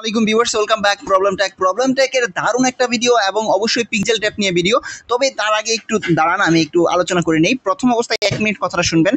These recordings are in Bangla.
আলাইকুম viewers welcome back problem tech problem ট্যাকের দারুণ একটা ভিডিও এবং অবশ্যই পিকজেল ট্যাপ নিয়ে ভিডিও তবে তার আগে একটু দাঁড়ান আমি একটু আলোচনা করে নেই প্রথম অবস্থায় এক মিনিট কথাটা শুনবেন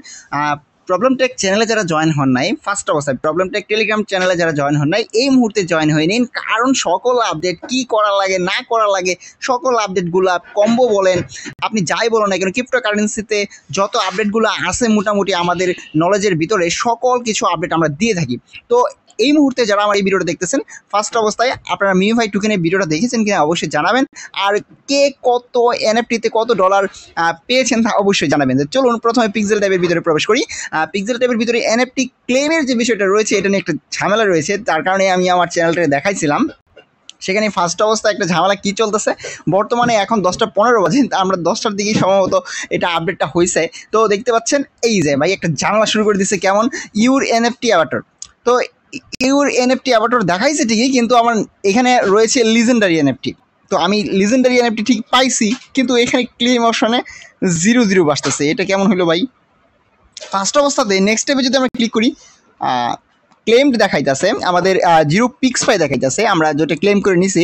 প্রবলেম টেক চ্যানেলে যারা জয়েন হন নাই ফার্স্ট অবস্থায় প্রবলেম টেক টেলিগ্রাম চ্যানেলে যারা জয়েন হন নাই এই মুহূর্তে জয়েন হয়ে নিন কারণ সকল আপডেট কি করা লাগে না করা লাগে সকল আপডেটগুলো কম্বো বলেন আপনি যাই বলো না কেন ক্রিপ্টো কারেন্সিতে যত আপডেটগুলো আসে মোটামুটি আমাদের নলেজের ভিতরে সকল কিছু আপডেট আমরা দিয়ে থাকি তো এই মুহূর্তে যারা আমার এই ভিডিওটা দেখতেছেন ফার্স্ট অবস্থায় আপনারা মিউভাই টুকেনের ভিডিওটা দেখেছেন কিনা অবশ্যই জানাবেন আর কে কত এনএফটিতে কত ডলার পেয়েছেন তা অবশ্যই জানাবেন চলুন প্রথমে পিক্সেল টাইপের ভিতরে প্রবেশ করি পিক্সেল টাইপের ভিতরে এনএফটি ক্লেমের যে বিষয়টা রয়েছে এটা নিয়ে একটা ঝামেলা রয়েছে তার কারণে আমি আমার চ্যানেলটা দেখাইছিলাম সেখানে ফার্স্ট অবস্থা একটা ঝামেলা কী চলতেছে বর্তমানে এখন দশটা পনেরো বাজে আমরা দশটার দিকেই সম্ভবত এটা আপডেটটা হয়েছে তো দেখতে পাচ্ছেন এই যে ভাই একটা ঝামেলা শুরু করে দিচ্ছে কেমন ইউর এনএফটি অ্যাভাটর তো ইউর এনএফটি অ্যাভাটর দেখাইছে ঠিকই কিন্তু আমার এখানে রয়েছে লিজেন্ডারি এনএফটি তো আমি লিজেন্ডারি এনএফটি ঠিক পাইছি কিন্তু এখানে ক্লেম অপশানে জিরো জিরো বাসতেছে এটা কেমন হলো ভাই ফার্স্ট অবস্থাতে নেক্সট স্টেপে যদি আমরা ক্লিক করি ক্লেমড দেখাইতেছে আমাদের জিরো পিক্স পাই দেখাইতেছে আমরা যেটা ক্লেম করে নিছি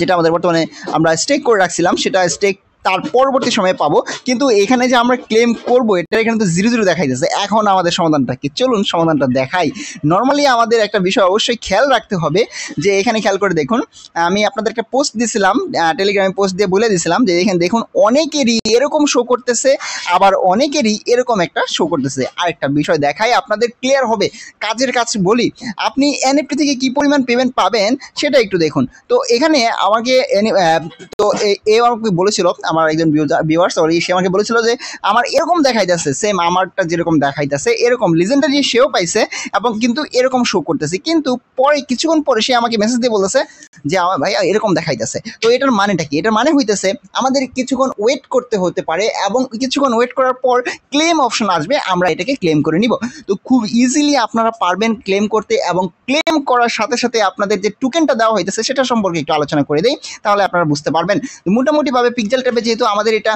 যেটা আমাদের বর্তমানে আমরা স্টেক করে রাখছিলাম সেটা স্টেক তার পরবর্তী সময়ে পাবো কিন্তু এখানে যে আমরা ক্লেম করব এটা এখানে তো জিরো জিরো দেখাই যাচ্ছে এখন আমাদের সমাধানটা কি চলুন সমাধানটা দেখাই নর্মালি আমাদের একটা বিষয় অবশ্যই খেয়াল রাখতে হবে যে এখানে খেয়াল করে দেখুন আমি আপনাদের একটা পোস্ট দিছিলাম টেলিগ্রামে পোস্ট দিয়ে বলে দিছিলাম যে এখানে দেখুন অনেকেরই এরকম শো করতেছে আবার অনেকেরই এরকম একটা শো করতেছে আরেকটা বিষয় দেখাই আপনাদের ক্লিয়ার হবে কাজের কাজ বলি আপনি এনএফটি থেকে কি পরিমাণ পেমেন্ট পাবেন সেটা একটু দেখুন তো এখানে আমাকে তো এ আমাকে বলেছিল আমার একজন ভিউয়ার সরি সে আমাকে বলেছিল যে আমার এরকম দেখাইতেছে সেম আমারটা যেরকম দেখাইতেছে এরকম লিজেন্ডারি সেও পাইছে এবং কিন্তু এরকম শো করতেছে কিন্তু পরে কিছুক্ষণ পরে সে আমাকে মেসেজ দিয়ে বলতেছে যে আমার ভাই এরকম দেখাইতেছে তো এটার মানেটা কি এটার মানে হইতেছে আমাদের কিছুক্ষণ ওয়েট করতে হতে পারে এবং কিছুক্ষণ ওয়েট করার পর ক্লেম অপশন আসবে আমরা এটাকে ক্লেম করে নিব তো খুব ইজিলি আপনারা পারবেন ক্লেম করতে এবং ক্লেম করার সাথে সাথে আপনাদের যে টোকেনটা দেওয়া হইতেছে সেটা সম্পর্কে একটু আলোচনা করে দেই তাহলে আপনারা বুঝতে পারবেন মোটামুটিভাবে পিকজেল ট্যাবে যেহেতু আমাদের এটা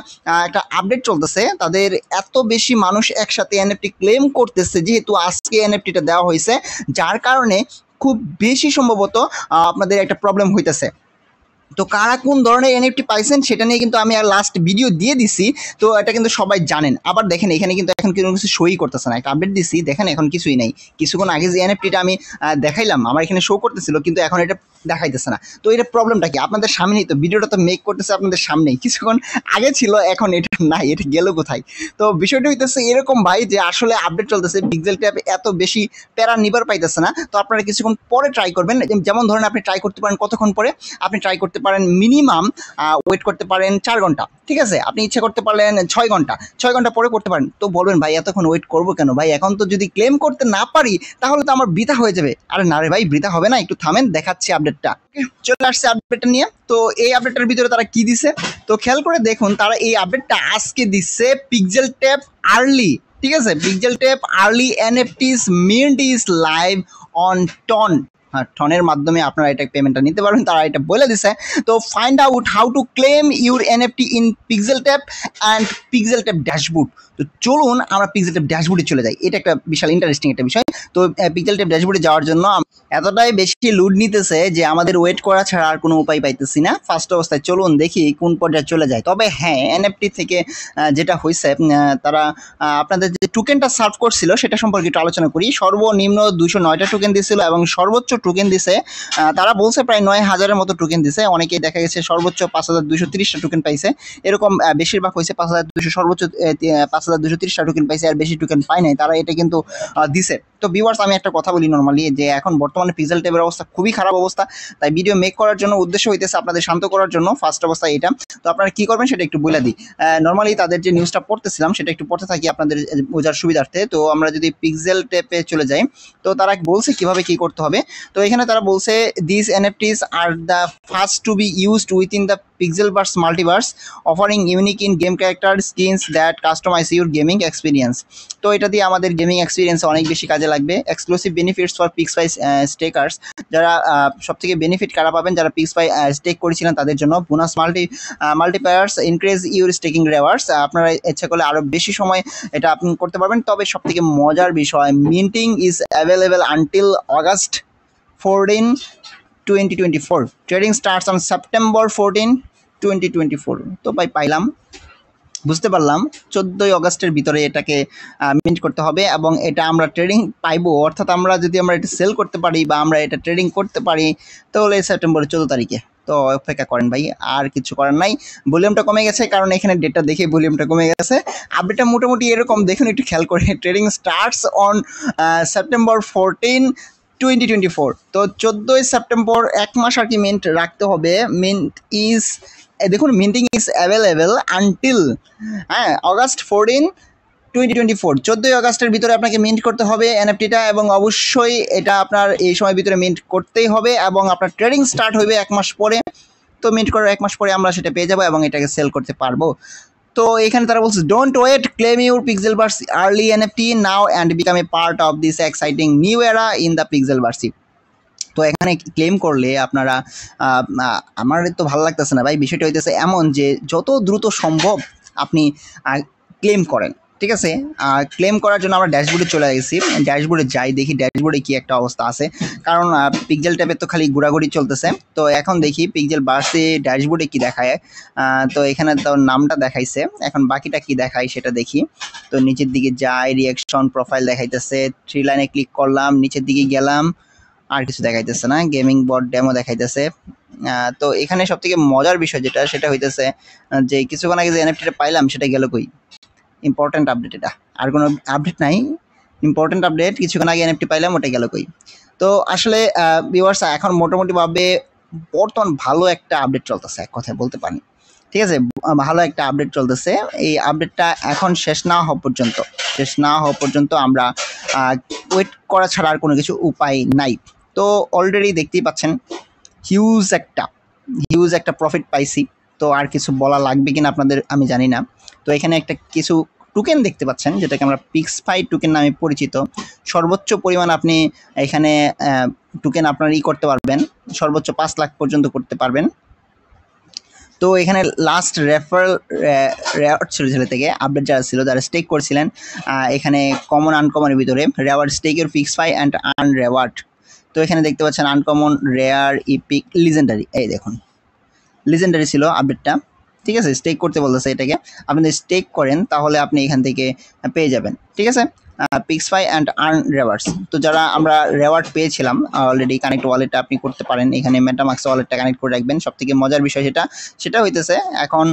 একটা আপডেট চলতেছে তাদের এত বেশি মানুষ একসাথে এনএফটি ক্লেম করতেছে যেহেতু আজকে এনএফটিটা দেওয়া হয়েছে যার কারণে খুব বেশি সম্ভবত আপনাদের একটা প্রবলেম হইতেছে তো কারা কোন ধরনের এনএফটি পাইছেন সেটা নিয়ে কিন্তু আমি আর লাস্ট ভিডিও দিয়ে দিছি তো এটা কিন্তু সবাই জানেন আবার দেখেন এখানে কিন্তু এখন কোনো কিছু শোই করতেছে না একটা আপডেট দিছি দেখেন এখন কিছুই নাই কিছুক্ষণ আগে যে এনএফটিটা আমি দেখাইলাম আমার এখানে শো করতেছিল কিন্তু এখন এটা দেখাইতেছে না তো এটা প্রবলেমটা কি আপনাদের সামনেই তো ভিডিওটা তো মেক করতেছে আপনাদের সামনেই কিছুক্ষণ আগে ছিল এখন এটা নাই এটা গেল কোথায় তো বিষয়টা হইতেছে এরকম ভাই যে আসলে আপডেট চলতেছে পিক্সেল ট্যাব এত বেশি প্যারা নিবার পাইতেছে না তো আপনারা কিছুক্ষণ পরে ট্রাই করবেন যেমন ধরেন আপনি ট্রাই করতে পারেন কতক্ষণ পরে আপনি ট্রাই করতে পারেন মিনিমাম ওয়েট করতে পারেন চার ঘন্টা ঠিক আছে আপনি ইচ্ছা করতে পারলেন ছয় ঘন্টা ছয় ঘন্টা পরে করতে পারেন তো বলবেন ভাই এতক্ষণ ওয়েট করবো কেন ভাই এখন তো যদি ক্লেম করতে না পারি তাহলে তো আমার বৃথা হয়ে যাবে আরে না রে ভাই বৃথা হবে না একটু থামেন দেখাচ্ছি আপডেটটা চলে আসছে আপডেটটা নিয়ে তো এই আপডেটটার ভিতরে তারা কি দিছে তো খেয়াল করে দেখুন তারা এই আপডেটটা আজকে দিচ্ছে পিকজেল ট্যাপ আর্লি ঠিক আছে pixel tap early NFTs mint is live on TON হ্যাঁ টনের মাধ্যমে আপনারা এটা পেমেন্টটা নিতে পারবেন তারা এটা বলে দিছে তো find out how to claim your NFT in pixel tap and pixel tap dashboard তো চলুন আমরা পিক্সেল ট্যাপ ড্যাশবোর্ডে চলে যাই এটা একটা বিশাল ইন্টারেস্টিং একটা বিষয় তো পিক্সেল ট্যাপ ড্যাশবোর্ডে যাওয়ার জন্য এতটাই বেশি লুড নিতেছে যে আমাদের ওয়েট করা ছাড়া আর কোনো উপায় পাইতেছি না ফার্স্ট অবস্থায় চলুন দেখি কোন পর্যায়ে চলে যায় তবে হ্যাঁ এনএফটি থেকে যেটা হয়েছে তারা আপনাদের যে টোকেনটা সার্ভ করছিল সেটা সম্পর্কে একটু আলোচনা করি সর্বনিম্ন দুশো নয়টা টোকেন দিয়েছিল এবং সর্বোচ্চ টোকেন দিছে তারা বলছে প্রায় নয় হাজারের মতো টোকেন দিছে অনেকেই দেখা গেছে সর্বোচ্চ পাঁচ হাজার দুশো তিরিশটা টোকেন পাইছে এরকম বেশিরভাগ হয়েছে পাঁচ হাজার দুশো সর্বোচ্চ পাঁচ হাজার দুশো তিরিশটা টোকেন পাইছে আর বেশি টোকেন পায় নাই তারা এটা কিন্তু দিছে তো ভিউয়ার্স আমি একটা কথা বলি নর্মালি যে এখন বর্তমানে পিক্সেল টেবের অবস্থা খুবই খারাপ অবস্থা তাই ভিডিও মেক করার জন্য উদ্দেশ্য হইতেছে আপনাদের শান্ত করার জন্য ফার্স্ট অবস্থা এটা তো আপনারা কি করবেন সেটা একটু বলে দিই নর্মালি তাদের যে নিউজটা পড়তেছিলাম সেটা একটু পড়তে থাকি আপনাদের বোঝার সুবিধার্থে তো আমরা যদি পিক্সেল টেপে চলে যাই তো তারা বলছে কিভাবে কি করতে হবে তো এখানে তারা বলছে this NFTs are the first to be used within the Pixelburst Multiverse, offering unique in-game character skins that customize your gaming experience. তো এটা দিয়ে আমাদের গেমিং এক্সপিরিয়েন্স অনেক বেশি কাজে লাগবে exclusive benefits for Pixfi stakers যারা সব থেকে বেনিফিট কারা পাবেন যারা পিক্স ফাই স্টেক করেছিলেন তাদের জন্য bonus multi multipliers increase your staking rewards আপনারা ইচ্ছা করলে আরও বেশি সময় এটা আপনি করতে পারবেন তবে সব থেকে মজার বিষয় minting is available until August fourteen 2024 trading starts on September fourteen twenty twenty four তো ভাই পাইলাম বুঝতে পারলাম চোদ্দোই অগস্টের ভিতরে এটাকে মিন্ট করতে হবে এবং এটা আমরা ট্রেডিং পাইবো অর্থাৎ আমরা যদি আমরা এটা সেল করতে পারি বা আমরা এটা ট্রেডিং করতে পারি তাহলে সেপ্টেম্বরের চোদ্দো তারিখে তো অপেক্ষা করেন ভাই আর কিছু করার নাই ভলিউমটা কমে গেছে কারণ এখানে ডেটটা দেখে ভলিউমটা কমে গেছে আপডেটটা মোটামুটি এরকম দেখুন একটু খেয়াল করে trading starts on September fourteen twenty twenty four তো চোদ্দোই সেপ্টেম্বর এক মাস আর কি মিন্ট রাখতে হবে মিন্ট ইজ দেখুন মিন্টিং ইজ অ্যাভেলেবেল আনটিল হ্যাঁ August fourteen twenty twenty four অগাস্টের ভিতরে আপনাকে মিন্ট করতে হবে এনএফটিটা এবং অবশ্যই এটা আপনার এই সময়ের ভিতরে মিন্ট করতেই হবে এবং আপনার ট্রেডিং স্টার্ট হবে এক মাস পরে তো মিন্ট করার এক মাস পরে আমরা সেটা পেয়ে যাবো এবং এটাকে সেল করতে পারবো তো এখানে তারা বলছে don't wait claim your Pixelburst early NFT now and become a part of this exciting new era in the Pixelverse তো এখানে ক্লেম করলে আপনারা আমার তো ভালো লাগতেছে না ভাই বিষয়টা হইতেছে এমন যে যত দ্রুত সম্ভব আপনি ক্লেম করেন ঠিক আছে আর ক্লেম করার জন্য আমরা ড্যাশবোর্ডে চলে গেছি ড্যাশবোর্ডে যাই দেখি ড্যাশবোর্ডে কি একটা অবস্থা আছে কারণ পিকজেল ট্যাবে তো খালি ঘোরাঘুরি চলতেছে তো এখন দেখি পিকজেল বাসে ড্যাশবোর্ডে কি দেখায় তো এখানে তো নামটা দেখাইছে এখন বাকিটা কি দেখায় সেটা দেখি তো নিচের দিকে যাই রিয়াকশন প্রোফাইল দেখাইতেছে থ্রি লাইনে ক্লিক করলাম নিচের দিকে গেলাম আর কিছু দেখাইতেছে না গেমিং বোর্ড ডেমো দেখাইতেছে তো এখানে সবথেকে মজার বিষয় যেটা সেটা হইতেছে যে কিছুক্ষণ আগে যে এনএফটিটা পাইলাম সেটা গেল কই ইম্পর্টেন্ট আপডেট এটা আর কোনো আপডেট নাই ইম্পর্টেন্ট আপডেট কিছুক্ষণ আগে এনএফটি পাইলাম ওটা গেল কই তো আসলে ভিউয়ার্স এখন মোটামুটিভাবে বর্তমান ভালো একটা আপডেট চলতেছে এক কথায় বলতে পারি ঠিক আছে ভালো একটা আপডেট চলতেছে এই আপডেটটা এখন শেষ না হওয়া পর্যন্ত শেষ না হওয়া পর্যন্ত আমরা ওয়েট করা ছাড়া আর কোনো কিছু উপায় নাই তো অলরেডি দেখতেই পাচ্ছেন হিউজ একটা হিউজ একটা প্রফিট পাইছি তো আর কিছু বলা লাগবে কিনা আপনাদের আমি জানি না তো এখানে একটা কিছু টোকেন দেখতে পাচ্ছেন যেটাকে আমরা পিক্স ফাই টোকেন নামে পরিচিত সর্বোচ্চ পরিমাণ আপনি এখানে টোকেন আপনার ই করতে পারবেন সর্বোচ্চ পাঁচ লাখ পর্যন্ত করতে পারবেন তো এখানে লাস্ট রেফারেল রেওয়ার্ড ছিল ছেলে থেকে আপডেট যারা ছিল যারা স্টেক করেছিলেন এখানে কমন আনকমনের ভিতরে রেওয়ার্ড স্টেকের পিক্স ফাই অ্যান্ড আন রেওয়ার্ড তো এখানে দেখতে পাচ্ছেন আনকমন রেয়ার ইপিক লিজেন্ডারি এই দেখুন লিজেন্ডারি ছিল আপডেটটা ঠিক আছে স্টেক করতে বল যাচ্ছে এটাকে আপনি স্টেক করেন তাহলে আপনি এখান থেকে পেয়ে যাবেন ঠিক আছে পিক্সফাই অ্যান্ড আর্ন রেওয়ার্ডস তো যারা আমরা রেওয়ার্ড পেয়েছিলাম অলরেডি কানেক্ট ওয়ালেটটা আপনি করতে পারেন এখানে মেটামাক্স ওয়ালেটটা কানেক্ট করে রাখবেন সবথেকে মজার বিষয় সেটা সেটা হইতেছে এখন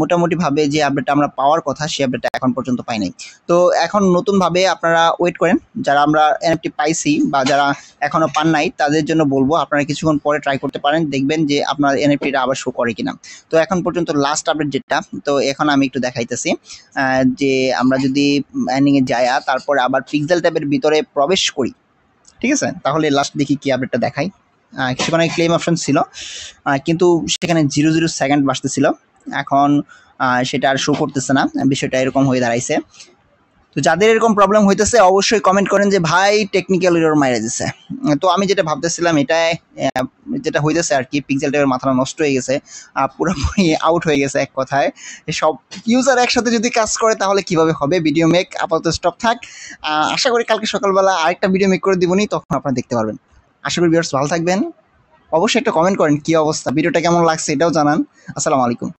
মোটামুটিভাবে যে আপডেটটা আমরা পাওয়ার কথা সেই আপডেটটা এখন পর্যন্ত পাই নাই তো এখন নতুনভাবে আপনারা ওয়েট করেন যারা আমরা এনএফটি পাইছি বা যারা এখনও পান নাই তাদের জন্য বলবো আপনারা কিছুক্ষণ পরে ট্রাই করতে পারেন দেখবেন যে আপনার এনএফটিটা আবার শো করে কিনা তো এখন পর্যন্ত লাস্ট আপডেট যেটা তো এখন আমি একটু দেখাইতেছি যে আমরা যদি অ্যানিংয়ে যাই তার তারপরে আবার পিক্সেল ট্যাবের ভিতরে প্রবেশ করি ঠিক আছে তাহলে লাস্ট দেখি কি আপডেটটা দেখাই সেখানে ক্লেম অপশন ছিল কিন্তু সেখানে জিরো জিরো সেকেন্ড বাসতেছিল এখন সেটা আর শো করতেছে না বিষয়টা এরকম হয়ে দাঁড়াইছে তো যাদের এরকম প্রবলেম হইতেছে অবশ্যই কমেন্ট করেন যে ভাই টেকনিক্যাল এরর মারা দিছে তো আমি যেটা ভাবতেছিলাম এটাই যেটা হইতেছে আর কি পিক্সেল টাইপের মাথাটা নষ্ট হয়ে গেছে পুরোপুরি আউট হয়ে গেছে এক কথায় সব ইউজার একসাথে যদি কাজ করে তাহলে কিভাবে হবে ভিডিও মেক আপাতত স্টপ থাক আশা করি কালকে সকালবেলা আরেকটা ভিডিও মেক করে দিবনি তখন আপনারা দেখতে পারবেন আশা করি ভিউয়ার্স ভালো থাকবেন অবশ্যই একটা কমেন্ট করেন কি অবস্থা ভিডিওটা কেমন লাগছে এটাও জানান আসসালামু আলাইকুম